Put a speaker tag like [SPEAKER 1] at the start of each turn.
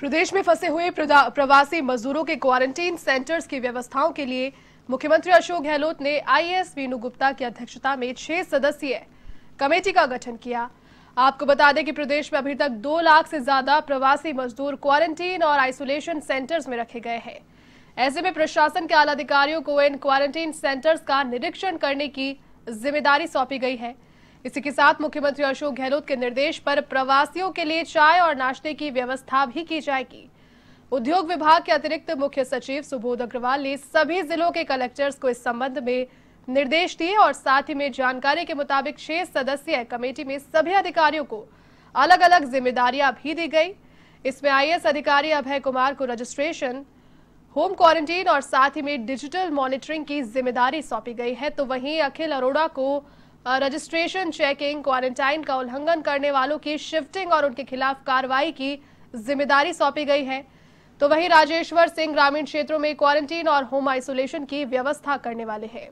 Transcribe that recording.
[SPEAKER 1] प्रदेश में फंसे हुए प्रवासी मजदूरों के क्वारंटीन सेंटर्स की व्यवस्थाओं के लिए मुख्यमंत्री अशोक गहलोत ने आईएएस वीनु गुप्ता की अध्यक्षता में छह सदस्यीय कमेटी का गठन किया आपको बता दें कि प्रदेश में अभी तक दो लाख से ज्यादा प्रवासी मजदूर क्वारंटीन और आइसोलेशन सेंटर्स में रखे गए हैं ऐसे में प्रशासन के आला अधिकारियों को इन क्वारंटीन सेंटर्स का निरीक्षण करने की जिम्मेदारी सौंपी गई है इसी के साथ मुख्यमंत्री अशोक गहलोत के निर्देश पर प्रवासियों के लिए चाय और नाश्ते की व्यवस्था भी की जाएगी उद्योग विभाग के अतिरिक्त मुख्य सचिव सुबोध अग्रवाल ने सभी जिलों के कलेक्टर्स को इस संबंध में निर्देश दिए और साथ ही में जानकारी के मुताबिक छह सदस्यीय कमेटी में सभी अधिकारियों को अलग अलग जिम्मेदारियां भी दी गई इसमें आईएएस अधिकारी अभय कुमार को रजिस्ट्रेशन होम क्वारंटीन और साथ ही में डिजिटल मॉनिटरिंग की जिम्मेदारी सौंपी गई है तो वहीं अखिल अरोड़ा को रजिस्ट्रेशन चेकिंग क्वारंटाइन का उल्लंघन करने वालों की शिफ्टिंग और उनके खिलाफ कार्रवाई की जिम्मेदारी सौंपी गई है तो वहीं राजेश्वर सिंह ग्रामीण क्षेत्रों में क्वारंटीन और होम आइसोलेशन की व्यवस्था करने वाले हैं